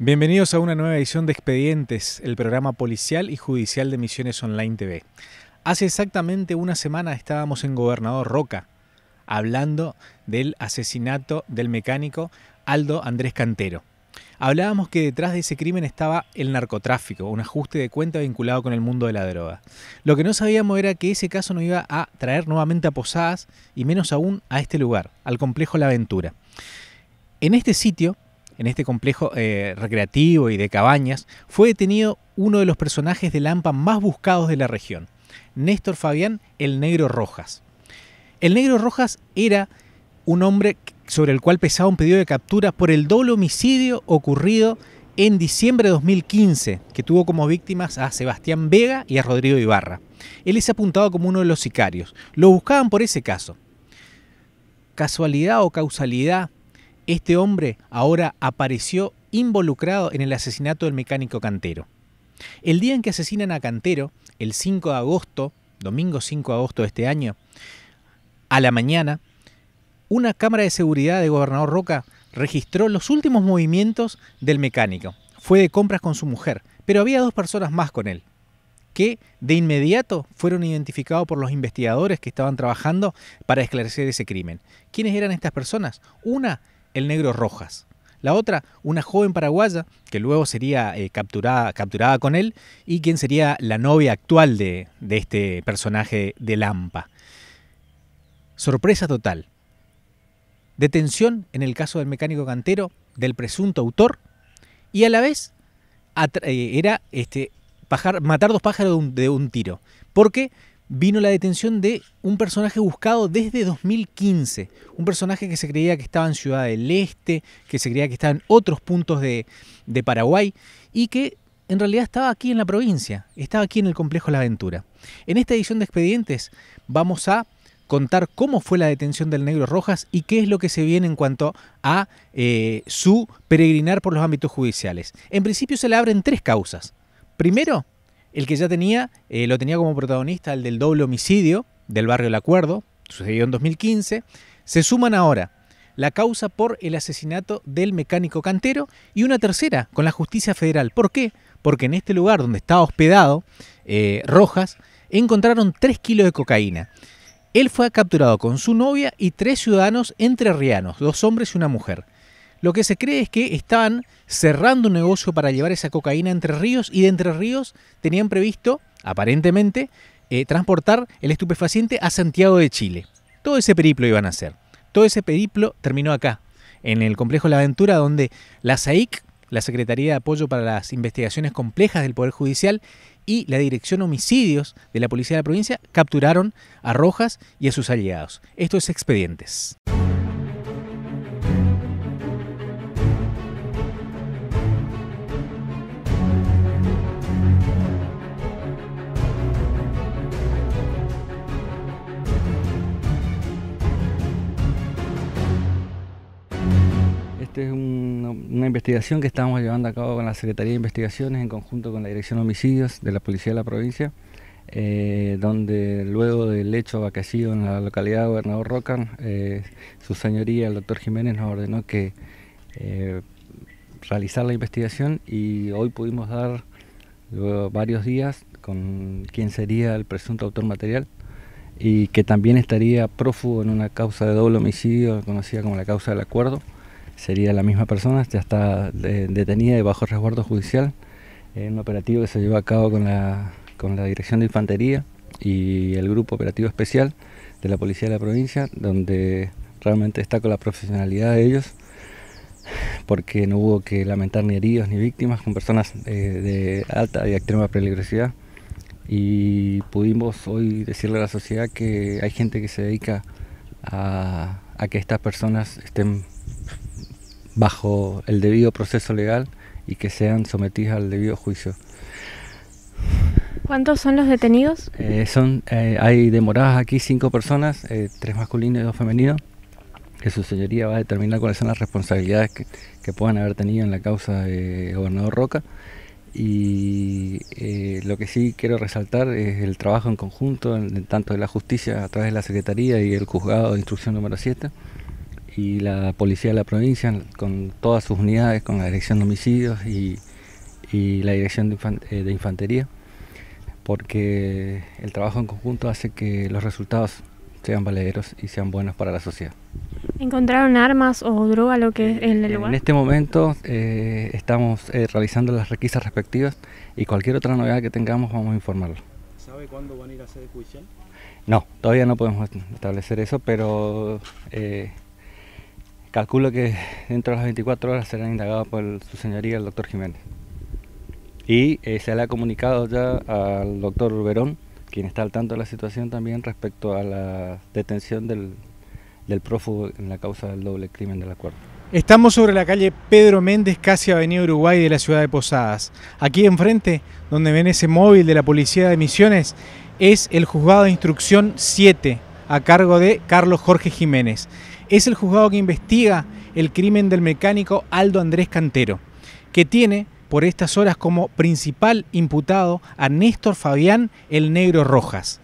Bienvenidos a una nueva edición de Expedientes, el programa policial y judicial de Misiones Online TV. Hace exactamente una semana estábamos en Gobernador Roca, hablando del asesinato del mecánico Aldo Andrés Cantero. Hablábamos que detrás de ese crimen estaba el narcotráfico, un ajuste de cuenta vinculado con el mundo de la droga. Lo que no sabíamos era que ese caso nos iba a traer nuevamente a Posadas y menos aún a este lugar, al complejo La Aventura. En este sitio en este complejo eh, recreativo y de cabañas, fue detenido uno de los personajes de Lampa más buscados de la región, Néstor Fabián el Negro Rojas. El Negro Rojas era un hombre sobre el cual pesaba un pedido de captura por el doble homicidio ocurrido en diciembre de 2015, que tuvo como víctimas a Sebastián Vega y a Rodrigo Ibarra. Él es apuntado como uno de los sicarios. Lo buscaban por ese caso. Casualidad o causalidad, este hombre ahora apareció involucrado en el asesinato del mecánico Cantero. El día en que asesinan a Cantero, el 5 de agosto, domingo 5 de agosto de este año, a la mañana, una cámara de seguridad de Gobernador Roca registró los últimos movimientos del mecánico. Fue de compras con su mujer, pero había dos personas más con él, que de inmediato fueron identificados por los investigadores que estaban trabajando para esclarecer ese crimen. ¿Quiénes eran estas personas? Una el negro Rojas. La otra, una joven paraguaya que luego sería eh, capturada, capturada, con él y quien sería la novia actual de, este personaje de Lampa. Sorpresa total. Detención en el caso del mecánico cantero, del presunto autor, y a la vez eh, era este, matar dos pájaros de un, de un tiro. Porque vino la detención de un personaje buscado desde 2015, un personaje que se creía que estaba en Ciudad del Este, que se creía que estaba en otros puntos de, Paraguay y que en realidad estaba aquí en la provincia, estaba aquí en el complejo La Aventura. En esta edición de expedientes vamos a contar cómo fue la detención del negro Rojas y qué es lo que se viene en cuanto a eh, su peregrinar por los ámbitos judiciales. En principio se le abren tres causas. Primero, el que ya tenía, eh, lo tenía como protagonista el del doble homicidio del barrio El Acuerdo, sucedió en 2015. Se suman ahora la causa por el asesinato del mecánico cantero y una tercera con la justicia federal. ¿Por qué? Porque en este lugar donde estaba hospedado eh, Rojas encontraron tres kilos de cocaína. Él fue capturado con su novia y tres ciudadanos entrerrianos, dos hombres y una mujer. Lo que se cree es que estaban cerrando un negocio para llevar esa cocaína Entre Ríos y de Entre Ríos tenían previsto, aparentemente, eh, transportar el estupefaciente a Santiago de Chile. Todo ese periplo iban a hacer. Todo ese periplo terminó acá, en el complejo La Aventura, donde la SAIC, la Secretaría de Apoyo para las Investigaciones Complejas del Poder Judicial, y la Dirección Homicidios de la Policía de la Provincia capturaron a Rojas y a sus aliados. Esto es expedientes. Esta es una, investigación que estamos llevando a cabo con la Secretaría de Investigaciones en conjunto con la Dirección de Homicidios de la Policía de la Provincia, eh, donde luego del hecho acaecido en la localidad de Gobernador Roca, eh, su señoría, el doctor Jiménez, nos ordenó que eh, realizar la investigación y hoy pudimos dar varios días con quién sería el presunto autor material y que también estaría prófugo en una causa de doble homicidio conocida como la causa del acuerdo sería la misma persona, ya está eh, detenida y bajo resguardo judicial en un operativo que se llevó a cabo con la, con la Dirección de Infantería y el Grupo Operativo Especial de la Policía de la Provincia, donde realmente está con la profesionalidad de ellos, porque no hubo que lamentar ni heridos ni víctimas con personas eh, de alta y extrema peligrosidad. Y pudimos hoy decirle a la sociedad que hay gente que se dedica a que estas personas estén bajo el debido proceso legal y que sean sometidos al debido juicio. ¿Cuántos son los detenidos? Eh, son, eh, hay demoradas aquí cinco personas, eh, tres masculinos y dos femeninos, que su señoría va a determinar cuáles son las responsabilidades que, puedan haber tenido en la causa de gobernador Roca. Y lo que sí quiero resaltar es el trabajo en conjunto, tanto de la justicia a través de la Secretaría y el juzgado de instrucción número 7 y la policía de la provincia con todas sus unidades, con la dirección de homicidios y, y la dirección eh, de, infantería, porque el trabajo en conjunto hace que los resultados sean valederos y sean buenos para la sociedad. ¿Encontraron armas o droga lo que en el lugar? En este momento eh, estamos eh, realizando las requisas respectivas y cualquier otra novedad que tengamos vamos a informarlo. ¿Sabe cuándo van a ir a ser juicio? No, todavía no podemos establecer eso, pero Calculo que dentro de las 24 horas será indagado por su señoría el doctor Jiménez. Y eh, se le ha comunicado ya al doctor Verón, quien está al tanto de la situación también respecto a la detención del, del prófugo en la causa del doble crimen del acuerdo. Estamos sobre la calle Pedro Méndez, casi Avenida Uruguay de la ciudad de Posadas. Aquí enfrente, donde ven ese móvil de la Policía de Misiones, es el juzgado de instrucción 7, a cargo de Carlos Jorge Jiménez es el juzgado que investiga el crimen del mecánico Aldo Andrés Cantero, que tiene por estas horas como principal imputado a Néstor Fabián el Negro Rojas.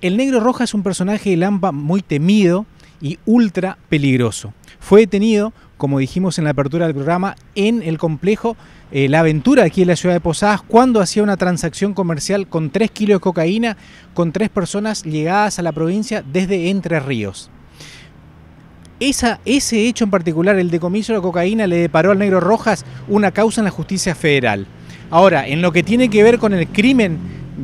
El Negro Rojas es un personaje de Lampa muy temido y ultra peligroso. Fue detenido, como dijimos en la apertura del programa, en el complejo eh, La Aventura aquí en la ciudad de Posadas, cuando hacía una transacción comercial con 3 kilos de cocaína con tres personas llegadas a la provincia desde Entre Ríos ese hecho en particular, el decomiso de la cocaína, le deparó al negro Rojas una causa en la justicia federal. Ahora, en lo que tiene que ver con el crimen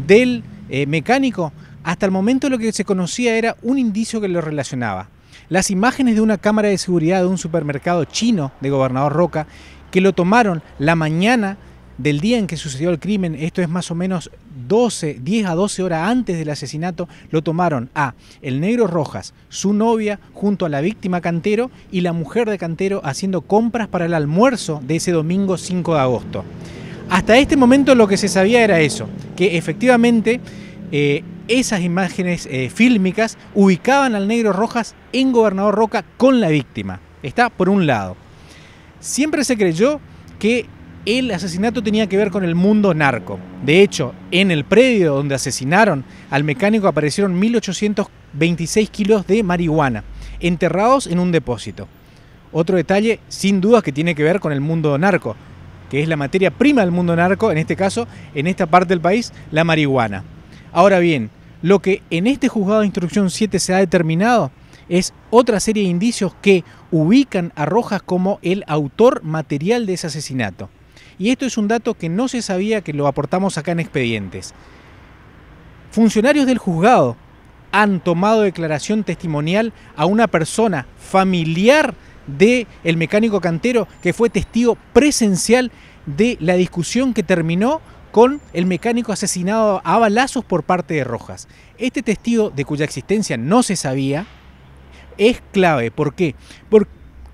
del eh, mecánico, hasta el momento lo que se conocía era un indicio que lo relacionaba. Las imágenes de una cámara de seguridad de un supermercado chino de Gobernador Roca que lo tomaron la mañana del día en que sucedió el crimen, esto es más o menos 12, 10 a 12 horas antes del asesinato, lo tomaron a el negro Rojas, su novia, junto a la víctima Cantero y la mujer de Cantero haciendo compras para el almuerzo de ese domingo 5 de agosto. Hasta este momento lo que se sabía era eso, que efectivamente eh, esas imágenes eh, fílmicas ubicaban al negro Rojas en Gobernador Roca con la víctima. Está por un lado. Siempre se creyó que el asesinato tenía que ver con el mundo narco. De hecho, en el predio donde asesinaron al mecánico aparecieron 1.826 kilos de marihuana, enterrados en un depósito. Otro detalle, sin duda, que tiene que ver con el mundo narco, que es la materia prima del mundo narco, en este caso, en esta parte del país, la marihuana. Ahora bien, lo que en este juzgado de instrucción 7 se ha determinado es otra serie de indicios que ubican a Rojas como el autor material de ese asesinato. Y esto es un dato que no se sabía que lo aportamos acá en expedientes. Funcionarios del juzgado han tomado declaración testimonial a una persona familiar del el mecánico cantero que fue testigo presencial de la discusión que terminó con el mecánico asesinado a balazos por parte de Rojas. Este testigo, de cuya existencia no se sabía, es clave. ¿Por qué? Porque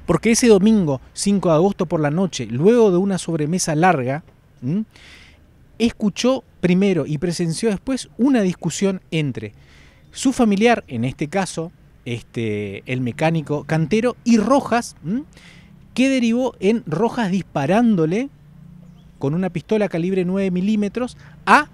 porque ese domingo 5 de agosto por la noche, luego de una sobremesa larga, escuchó primero y presenció después una discusión entre su familiar, en este caso, este, el mecánico Cantero, y Rojas, que derivó en Rojas disparándole con una pistola calibre 9 milímetros a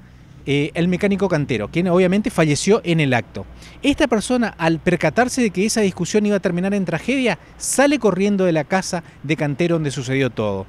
eh, el mecánico cantero, quien obviamente falleció en el acto. Esta persona, al percatarse de que esa discusión iba a terminar en tragedia, sale corriendo de la casa de cantero donde sucedió todo.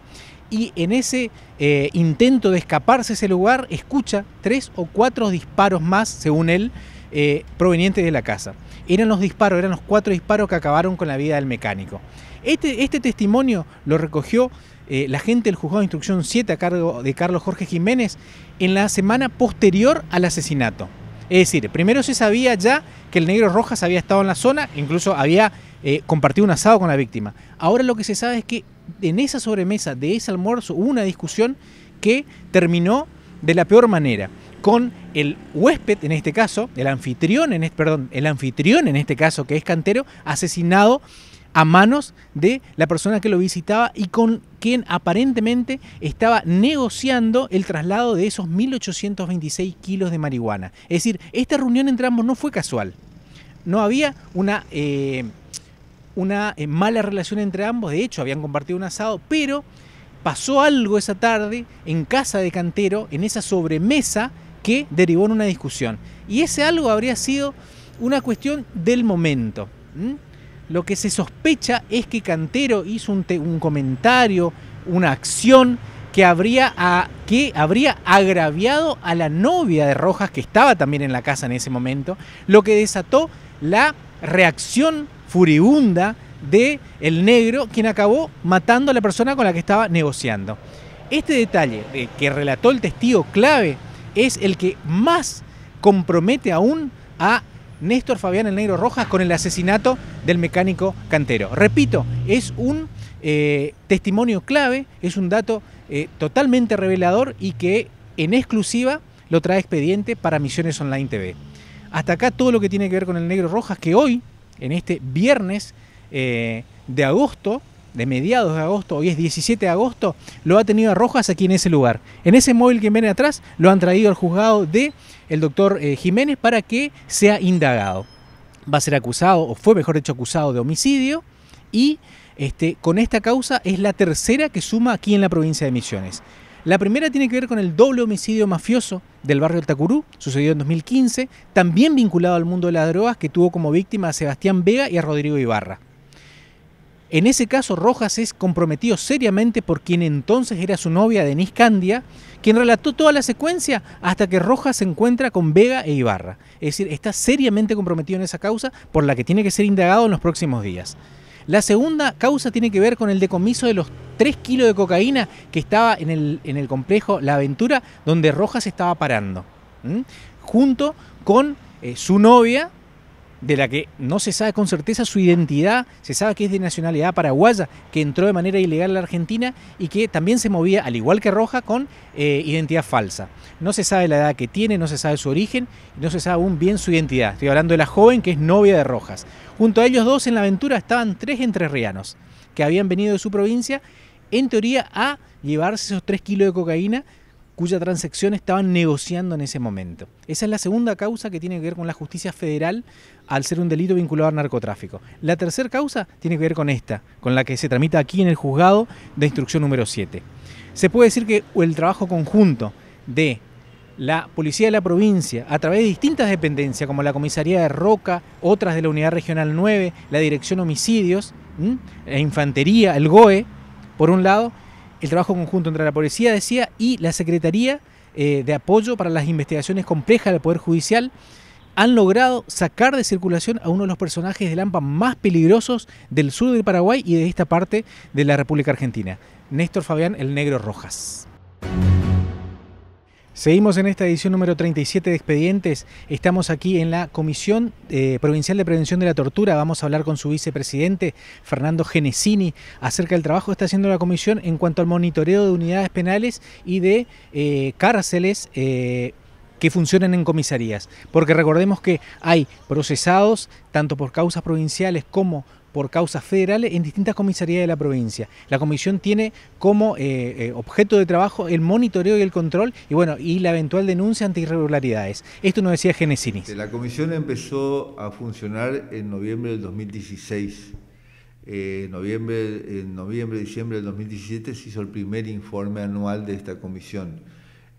Y en ese eh, intento de escaparse de ese lugar, escucha tres o cuatro disparos más, según él, eh, provenientes de la casa. Eran los disparos, eran los cuatro disparos que acabaron con la vida del mecánico. Este, este, testimonio lo recogió eh, la gente del juzgado de instrucción 7 a cargo de Carlos Jorge Jiménez en la semana posterior al asesinato. Es decir, primero se sabía ya que el negro Rojas había estado en la zona, incluso había eh, compartido un asado con la víctima. Ahora lo que se sabe es que en esa sobremesa de ese almuerzo hubo una discusión que terminó de la peor manera con el huésped en este caso, el anfitrión en perdón, el anfitrión en este caso que es Cantero, asesinado a manos de la persona que lo visitaba y con quien aparentemente estaba negociando el traslado de esos 1.826 kilos de marihuana. Es decir, esta reunión entre ambos no fue casual. No había una, eh, una eh, mala relación entre ambos, de hecho habían compartido un asado, pero pasó algo esa tarde en casa de Cantero, en esa sobremesa que derivó en una discusión. Y ese algo habría sido una cuestión del momento. Lo que se sospecha es que Cantero hizo un, comentario, una acción que habría, que habría agraviado a la novia de Rojas, que estaba también en la casa en ese momento, lo que desató la reacción furibunda de el negro, quien acabó matando a la persona con la que estaba negociando. Este detalle que relató el testigo clave es el que más compromete aún a Néstor Fabián El Negro Rojas con el asesinato del mecánico cantero. Repito, es un eh, testimonio clave, es un dato eh, totalmente revelador y que en exclusiva lo trae expediente para Misiones Online TV. Hasta acá todo lo que tiene que ver con el Negro Rojas, que hoy, en este viernes eh, de agosto, de mediados de agosto, hoy es 17 de agosto, lo ha tenido a Rojas aquí en ese lugar. En ese móvil que viene atrás lo han traído al juzgado de el doctor eh, Jiménez para que sea indagado. Va a ser acusado, o fue mejor dicho acusado de homicidio, y este, con esta causa es la tercera que suma aquí en la provincia de Misiones. La primera tiene que ver con el doble homicidio mafioso del barrio Altacurú, Tacurú, sucedido en 2015, también vinculado al mundo de las drogas, que tuvo como víctima a Sebastián Vega y a Rodrigo Ibarra. En ese caso, Rojas es comprometido seriamente por quien entonces era su novia, Denise Candia, quien relató toda la secuencia hasta que Rojas se encuentra con Vega e Ibarra. Es decir, está seriamente comprometido en esa causa por la que tiene que ser indagado en los próximos días. La segunda causa tiene que ver con el decomiso de los 3 kilos de cocaína que estaba en el, complejo La Aventura, donde Rojas estaba parando, junto con eh, su novia, de la que no se sabe con certeza su identidad, se sabe que es de nacionalidad paraguaya, que entró de manera ilegal a la Argentina y que también se movía, al igual que Roja, con eh, identidad falsa. No se sabe la edad que tiene, no se sabe su origen, no se sabe aún bien su identidad. Estoy hablando de la joven que es novia de Rojas. Junto a ellos dos en la aventura estaban tres entrerrianos que habían venido de su provincia, en teoría, a llevarse esos tres kilos de cocaína cuya transacción estaban negociando en ese momento. Esa es la segunda causa que tiene que ver con la justicia federal al ser un delito vinculado al narcotráfico. La tercera causa tiene que ver con esta, con la que se tramita aquí en el juzgado de instrucción número 7. Se puede decir que el trabajo conjunto de la Policía de la Provincia, a través de distintas dependencias, como la Comisaría de Roca, otras de la Unidad Regional 9, la Dirección Homicidios, la e Infantería, el GOE, por un lado, el trabajo conjunto entre la policía, decía, y la Secretaría eh, de Apoyo para las Investigaciones Complejas del Poder Judicial, han logrado sacar de circulación a uno de los personajes de Lampa más peligrosos del sur del Paraguay y de esta parte de la República Argentina, Néstor Fabián el Negro Rojas. Seguimos en esta edición número 37 de Expedientes. Estamos aquí en la Comisión eh, Provincial de Prevención de la Tortura. Vamos a hablar con su vicepresidente, Fernando Genesini, acerca del trabajo que está haciendo la comisión en cuanto al monitoreo de unidades penales y de eh, cárceles. Eh, que funcionan en comisarías, porque recordemos que hay procesados, tanto por causas provinciales como por causas federales en distintas comisarías de la provincia. La comisión tiene como eh, eh, objeto de trabajo el monitoreo y el control y bueno y la eventual denuncia ante irregularidades. Esto nos decía Genesini. La comisión empezó a funcionar en noviembre del 2016. Eh, noviembre, en noviembre, diciembre del 2017 se hizo el primer informe anual de esta comisión.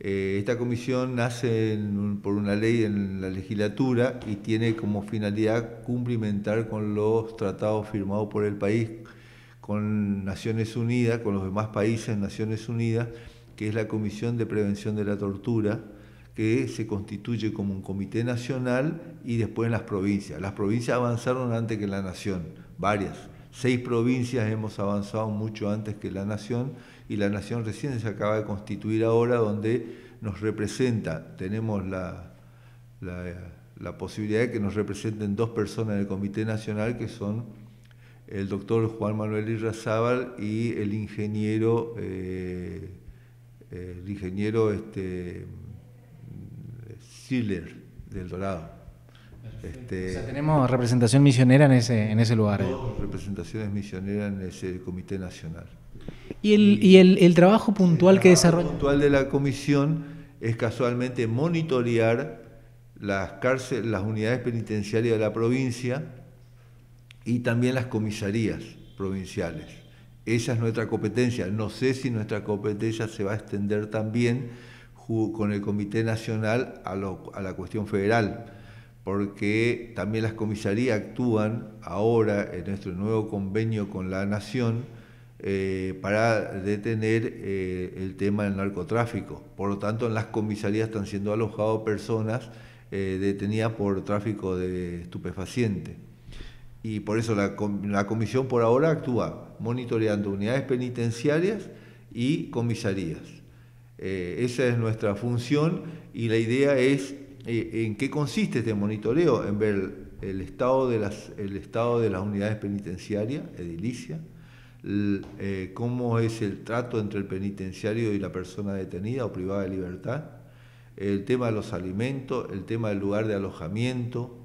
Eh, esta comisión nace por una ley en la legislatura y tiene como finalidad cumplimentar con los tratados firmados por el país con Naciones Unidas, con los demás países Naciones Unidas, que es la Comisión de Prevención de la Tortura, que se constituye como un comité nacional y después en las provincias. Las provincias avanzaron antes que la nación, varias. Seis provincias hemos avanzado mucho antes que la nación y la nación recién se acaba de constituir ahora donde nos representa, tenemos la, posibilidad de que nos representen dos personas en el Comité Nacional que son el doctor Juan Manuel Irrazábal y el ingeniero, eh, ingeniero este, del Dorado. Este, o sea, tenemos representación misionera en ese, lugar. Tenemos eh. representaciones misioneras en ese Comité Nacional. Y el, trabajo puntual que desarrolla. El puntual de la comisión es casualmente monitorear las, cárceles, las unidades penitenciarias de la provincia y también las comisarías provinciales. Esa es nuestra competencia. No sé si nuestra competencia se va a extender también con el Comité Nacional a, a la cuestión federal, porque también las comisarías actúan ahora en nuestro nuevo convenio con la Nación eh, para detener eh, el tema del narcotráfico. Por lo tanto, en las comisarías están siendo alojadas personas eh, detenidas por tráfico de estupefacientes. Y por eso la, comisión por ahora actúa monitoreando unidades penitenciarias y comisarías. esa es nuestra función y la idea es en qué consiste este monitoreo, en ver el estado de las unidades penitenciarias, edilicia, eh, cómo es el trato entre el penitenciario y la persona detenida o privada de libertad, el tema de los alimentos, el tema del lugar de alojamiento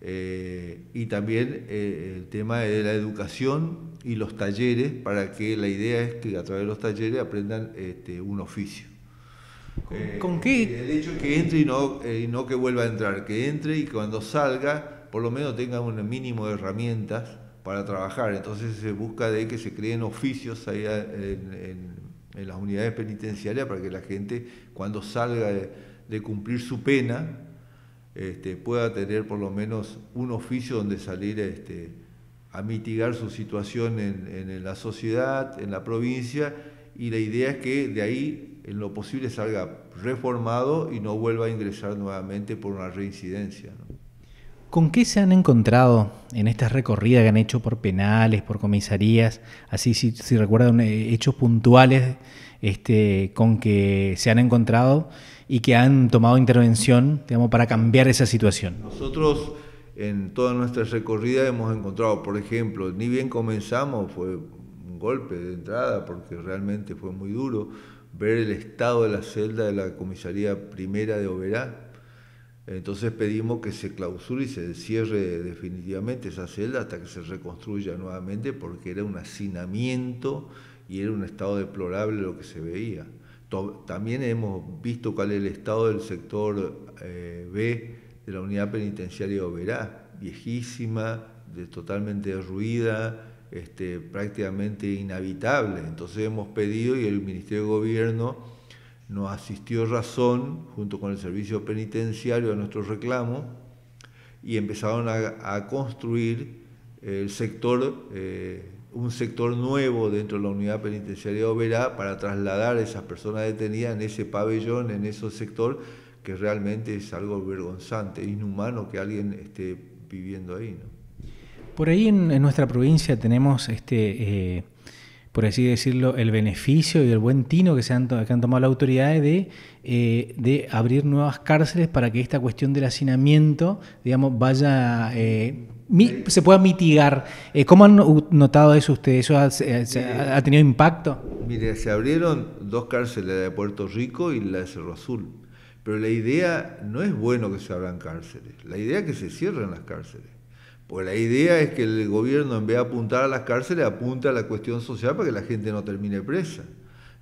eh, y también eh, el tema de la educación y los talleres, para que la idea es que a través de los talleres aprendan este, un oficio. ¿Con qué? El hecho que entre y no, y no que vuelva a entrar, que entre y cuando salga por lo menos tenga un mínimo de herramientas para trabajar. Entonces se busca de que se creen oficios ahí en, las unidades penitenciarias para que la gente cuando salga de, cumplir su pena este, pueda tener por lo menos un oficio donde salir este, a mitigar su situación en, la sociedad, en la provincia, y la idea es que de ahí en lo posible salga reformado y no vuelva a ingresar nuevamente por una reincidencia. ¿Con qué se han encontrado en estas recorridas que han hecho por penales, por comisarías? Así, si, recuerdan eh, hechos puntuales este, con que se han encontrado y que han tomado intervención digamos, para cambiar esa situación. Nosotros en todas nuestras recorrida hemos encontrado, por ejemplo, ni bien comenzamos, fue un golpe de entrada porque realmente fue muy duro ver el estado de la celda de la comisaría primera de Oberá entonces pedimos que se clausure y se cierre definitivamente esa celda hasta que se reconstruya nuevamente porque era un hacinamiento y era un estado deplorable lo que se veía. También hemos visto cuál es el estado del sector eh, B de la unidad penitenciaria de Oberá, viejísima, totalmente derruida, este, prácticamente inhabitable. Entonces hemos pedido y el Ministerio de Gobierno nos asistió razón junto con el servicio penitenciario a nuestro reclamo y empezaron a, construir el sector, eh, un sector nuevo dentro de la unidad penitenciaria de Oberá para trasladar a esas personas detenidas en ese pabellón, en ese sector, que realmente es algo vergonzante, inhumano que alguien esté viviendo ahí. ¿no? Por ahí en, nuestra provincia tenemos este, eh, por así decirlo, el beneficio y el buen tino que, se han, tomado las autoridades de, eh, de abrir nuevas cárceles para que esta cuestión del hacinamiento, digamos, vaya... Eh, se pueda mitigar. Eh, ¿Cómo han notado eso ustedes? ¿Eso ha, tenido impacto? Mire, se abrieron dos cárceles, la de Puerto Rico y la de Cerro Azul. Pero la idea no es bueno que se abran cárceles, la idea es que se cierren las cárceles. Pues la idea es que el gobierno, en vez de apuntar a las cárceles, apunta a la cuestión social para que la gente no termine presa.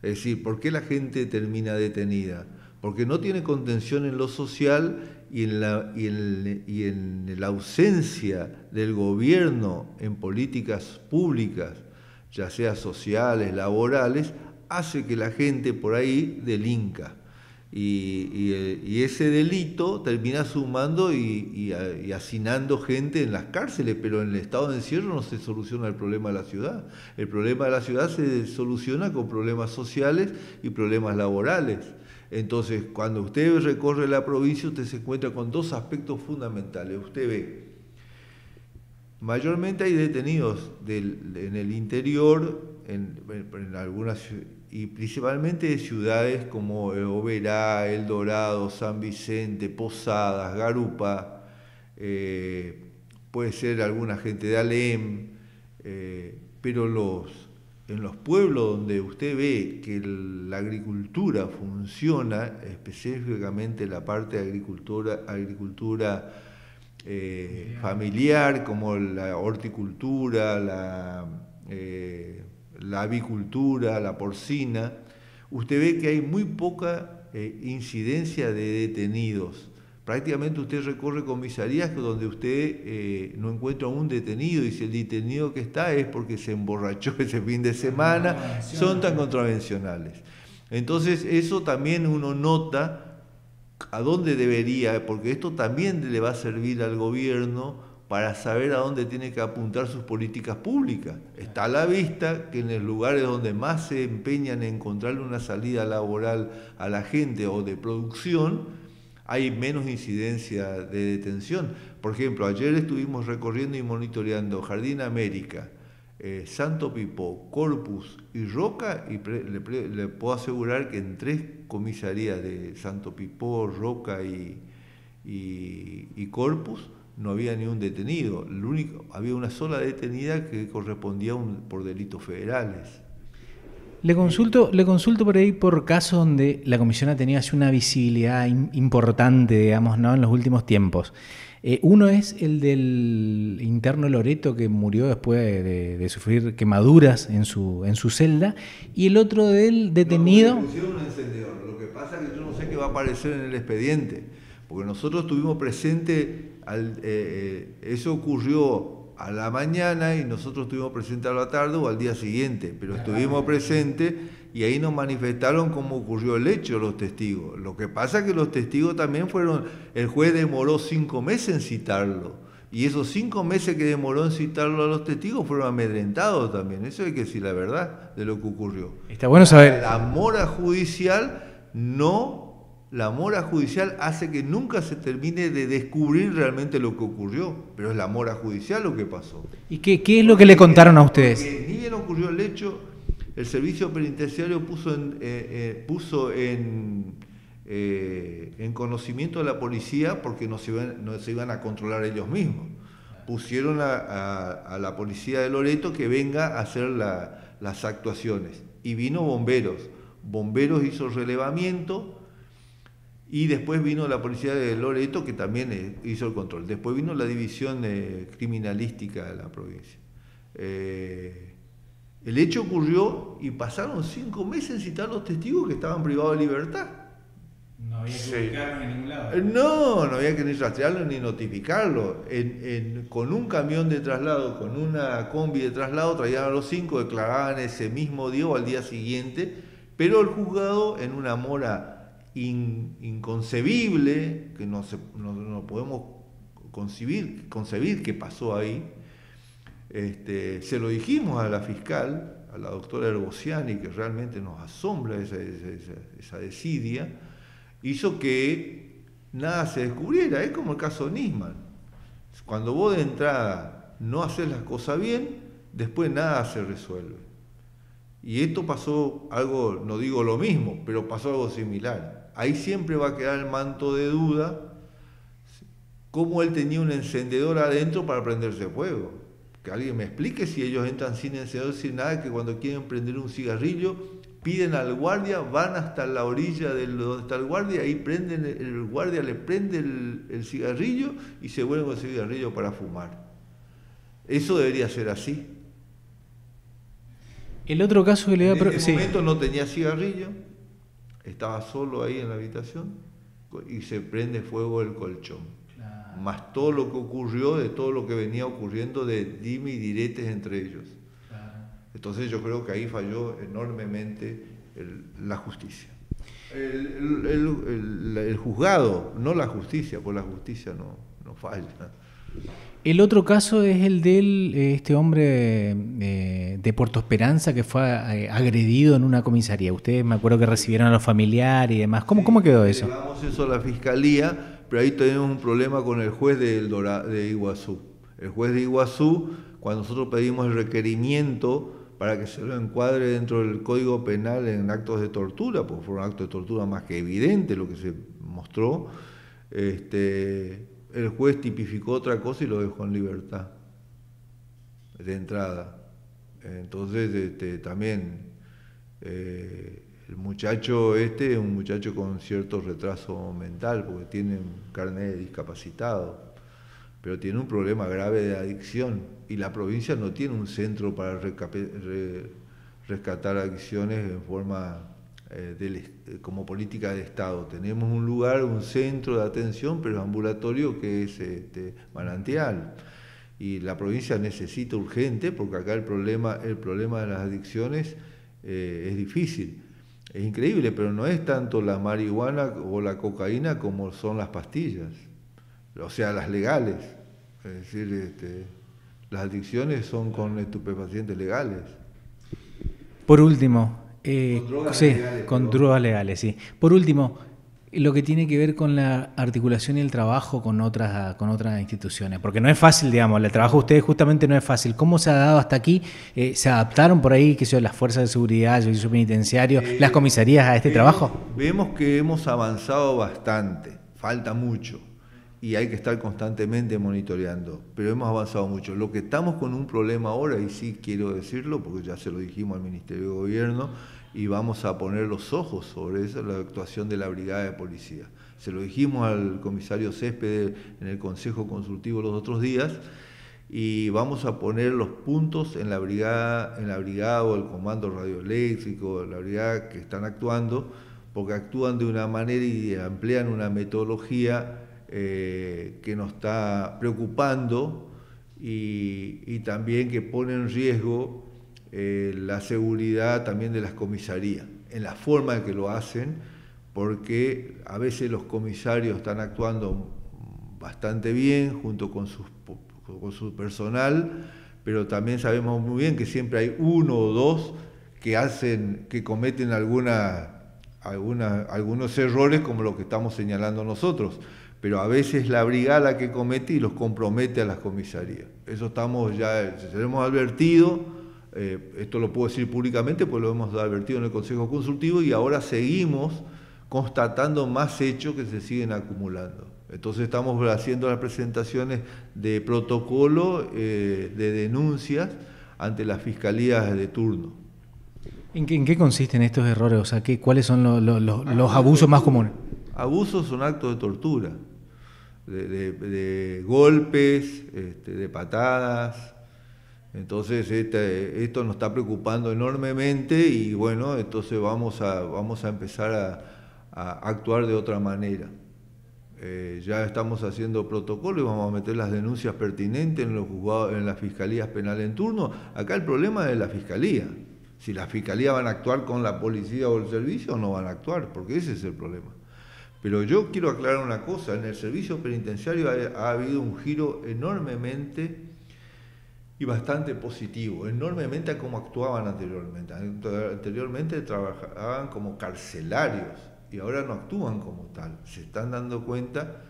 Es decir, ¿por qué la gente termina detenida? Porque no tiene contención en lo social y en la, y en la ausencia del gobierno en políticas públicas, ya sea sociales, laborales, hace que la gente por ahí delinca. Y, ese delito termina sumando y, hacinando gente en las cárceles, pero en el estado de encierro no se soluciona el problema de la ciudad. El problema de la ciudad se soluciona con problemas sociales y problemas laborales. Entonces, cuando usted recorre la provincia, usted se encuentra con dos aspectos fundamentales. Usted ve, mayormente hay detenidos en el interior, en, en algunas ciudades y principalmente de ciudades como Oberá, El Dorado, San Vicente, Posadas, Garupa, eh, puede ser alguna gente de Alem, eh, pero los, en los pueblos donde usted ve que la agricultura funciona, específicamente la parte de agricultura, eh, familiar, como la horticultura, la la avicultura, la porcina, usted ve que hay muy poca eh, incidencia de detenidos. Prácticamente usted recorre comisarías donde usted eh, no encuentra un detenido y si el detenido que está es porque se emborrachó ese fin de semana, ah, son tan contravencionales. Entonces eso también uno nota a dónde debería, porque esto también le va a servir al gobierno para saber a dónde tiene que apuntar sus políticas públicas. Está a la vista que en los lugares donde más se empeñan en encontrarle una salida laboral a la gente o de producción, hay menos incidencia de detención. Por ejemplo, ayer estuvimos recorriendo y monitoreando Jardín América, eh, Santo Pipo, Corpus y Roca, y le, puedo asegurar que en tres comisarías de Santo Pipó, Roca y Corpus, no había ni un detenido, el único, había una sola detenida que correspondía un, por delitos federales. Le consulto, le consulto por ahí por casos donde la comisión ha tenido una visibilidad importante, digamos, ¿no? en los últimos tiempos. Eh, uno es el del interno Loreto que murió después de, sufrir quemaduras en su, en su celda, y el otro del detenido. Lo que pasa es que yo no sé qué va a aparecer en el expediente, porque nosotros tuvimos presente eh, eh, eso ocurrió a la mañana y nosotros estuvimos presentes a la tarde o al día siguiente, pero estuvimos presentes y ahí nos manifestaron cómo ocurrió el hecho los testigos. Lo que pasa es que los testigos también fueron, el juez demoró cinco meses en citarlo. Y esos cinco meses que demoró en citarlo a los testigos fueron amedrentados también. Eso hay que decir la verdad de lo que ocurrió. Está bueno saber. La mora judicial no la mora judicial hace que nunca se termine de descubrir realmente lo que ocurrió, pero es la mora judicial lo que pasó. ¿Y qué, es lo que le contaron a ustedes? ni bien ocurrió el hecho, el servicio penitenciario puso en, eh, eh, puso eh, en, conocimiento a la policía porque no se, iban, a controlar ellos mismos. Pusieron a, la policía de Loreto que venga a hacer las actuaciones. Y vino bomberos. Bomberos hizo relevamiento y después vino la policía de Loreto, que también eh, hizo el control. Después vino la división eh, criminalística de la provincia. Eh, el hecho ocurrió y pasaron cinco meses en citar los testigos que estaban privados de libertad. No había que en ningún lado. No, no había que ni rastrearlo ni notificarlo. con un camión de traslado, con una combi de traslado, traían a los cinco, declaraban ese mismo día o al día siguiente, pero el juzgado, en una mora inconcebible, que no, podemos concebir, concebir qué pasó ahí. Este, se lo dijimos a la fiscal, a la doctora Ergociani, que realmente nos asombra esa, esa, esa desidia, hizo que nada se descubriera. Es como el caso Nisman. Cuando vos de entrada no haces las cosas bien, después nada se resuelve. Y esto pasó algo, no digo lo mismo, pero pasó algo similar ahí siempre va a quedar el manto de duda cómo él tenía un encendedor adentro para prenderse fuego. Que alguien me explique si ellos entran sin encendedor, sin nada, que cuando quieren prender un cigarrillo, piden al guardia, van hasta la orilla de donde está el guardia, ahí prenden, el guardia le prende el, cigarrillo y se vuelve con el cigarrillo para fumar. Eso debería ser así. El otro caso que le da... En ese momento no tenía cigarrillo, estaba solo ahí en la habitación y se prende fuego el colchón. Más todo lo que ocurrió, de todo lo que venía ocurriendo de dime y diretes entre ellos. Entonces yo creo que ahí falló enormemente la justicia. El, juzgado, no la justicia, pues la justicia no, no falla. El otro caso es el de eh, este hombre eh, de Puerto Esperanza que fue eh, agredido en una comisaría. Ustedes me acuerdo que recibieron a los familiares y demás. ¿Cómo, ¿Cómo, quedó eso? Llevamos eso a la fiscalía, pero ahí tenemos un problema con el juez de, de Iguazú. El juez de Iguazú, cuando nosotros pedimos el requerimiento para que se lo encuadre dentro del Código Penal en actos de tortura, porque fue un acto de tortura más que evidente lo que se mostró, este, el juez tipificó otra cosa y lo dejó en libertad de entrada. Entonces este, también eh, el muchacho este es un muchacho con cierto retraso mental porque tiene un discapacitado, pero tiene un problema grave de adicción y la provincia no tiene un centro para rescatar adicciones en forma eh, eh, como política de Estado. Tenemos un lugar, un centro de atención, pero ambulatorio que es este, manantial. Y la provincia necesita urgente, porque acá el problema, el problema de las adicciones eh, es difícil. Es increíble, pero no es tanto la marihuana o la cocaína como son las pastillas, o sea, las legales. Es decir, este, las adicciones son con estupefacientes legales. Por último, eh, con drogas sí, legales. Con legales, sí. Por último, lo que tiene que ver con la articulación y el trabajo con otras, con otras instituciones, porque no es fácil, digamos, el trabajo de ustedes justamente no es fácil. ¿Cómo se ha dado hasta aquí? Eh, ¿Se adaptaron por ahí, que son las fuerzas de seguridad, los servicio penitenciario, eh, las comisarías a este eh, trabajo? Vemos que hemos avanzado bastante, falta mucho y hay que estar constantemente monitoreando, pero hemos avanzado mucho. Lo que estamos con un problema ahora, y sí quiero decirlo, porque ya se lo dijimos al Ministerio de Gobierno, y vamos a poner los ojos sobre eso, la actuación de la Brigada de Policía. Se lo dijimos al comisario Céspedes en el Consejo Consultivo los otros días, y vamos a poner los puntos en la Brigada, en la brigada o el Comando Radioeléctrico, la Brigada que están actuando, porque actúan de una manera y emplean una metodología eh, que nos está preocupando y, también que pone en riesgo eh, la seguridad también de las comisarías, en la forma en que lo hacen, porque a veces los comisarios están actuando bastante bien junto con, sus, con su personal, pero también sabemos muy bien que siempre hay uno o dos que hacen, que cometen alguna, alguna, algunos errores como lo que estamos señalando nosotros pero a veces la brigada que comete y los compromete a las comisarías. Eso estamos ya, se lo hemos advertido, eh, esto lo puedo decir públicamente, pues lo hemos advertido en el Consejo Consultivo y ahora seguimos constatando más hechos que se siguen acumulando. Entonces estamos haciendo las presentaciones de protocolo eh, de denuncias ante las fiscalías de turno. ¿En qué, consisten estos errores? O sea, ¿cuáles son los abusos más comunes? Abusos son actos de tortura de, golpes, este, de patadas. Entonces esto nos está preocupando enormemente y bueno, entonces vamos a, vamos a empezar a, actuar de otra manera. Eh, ya estamos haciendo protocolo y vamos a meter las denuncias pertinentes en los juzgados, en las fiscalías penales en turno. Acá el problema es la fiscalía. Si la fiscalía van a actuar con la policía o el servicio, no van a actuar, porque ese es el problema. Pero yo quiero aclarar una cosa, en el servicio penitenciario ha, habido un giro enormemente y bastante positivo, enormemente a cómo actuaban anteriormente. Anteriormente trabajaban como carcelarios y ahora no actúan como tal. Se están dando cuenta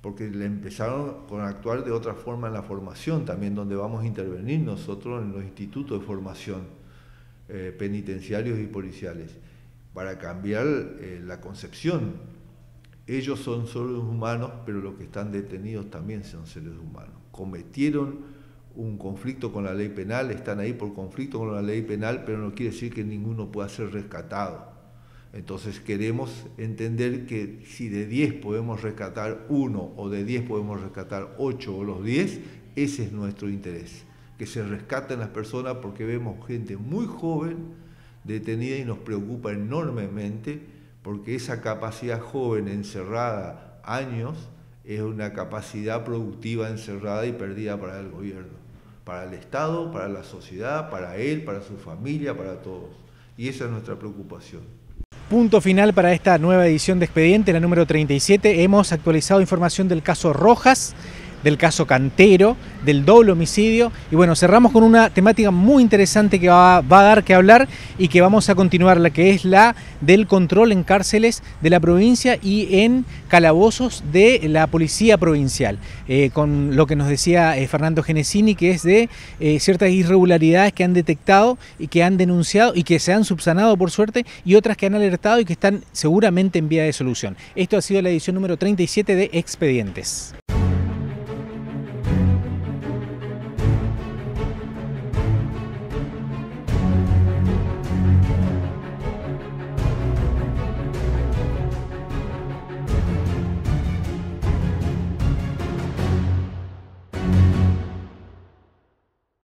porque le empezaron con actuar de otra forma en la formación, también donde vamos a intervenir nosotros en los institutos de formación eh, penitenciarios y policiales, para cambiar eh, la concepción ellos son seres humanos, pero los que están detenidos también son seres humanos. Cometieron un conflicto con la ley penal, están ahí por conflicto con la ley penal, pero no quiere decir que ninguno pueda ser rescatado. Entonces queremos entender que si de 10 podemos rescatar uno o de 10 podemos rescatar 8 o los 10, ese es nuestro interés, que se rescaten las personas porque vemos gente muy joven detenida y nos preocupa enormemente porque esa capacidad joven encerrada años es una capacidad productiva encerrada y perdida para el gobierno, para el Estado, para la sociedad, para él, para su familia, para todos. Y esa es nuestra preocupación. Punto final para esta nueva edición de Expediente, la número 37. Hemos actualizado información del caso Rojas del caso Cantero, del doble homicidio. Y bueno, cerramos con una temática muy interesante que va, a dar que hablar y que vamos a continuar, la que es la del control en cárceles de la provincia y en calabozos de la policía provincial, eh, con lo que nos decía eh, Fernando Genesini, que es de eh, ciertas irregularidades que han detectado y que han denunciado y que se han subsanado por suerte y otras que han alertado y que están seguramente en vía de solución. Esto ha sido la edición número 37 de Expedientes.